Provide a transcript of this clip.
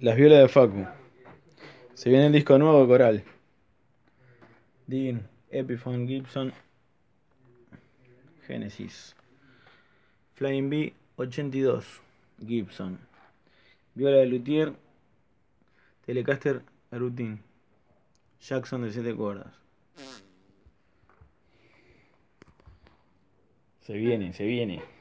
Las violas de Facu. Se viene el disco nuevo Coral. Dean, Epiphone, Gibson, Genesis. Flying B, 82, Gibson. Viola de Luthier, Telecaster, Arutin. Jackson de siete cuerdas. Se viene, se viene.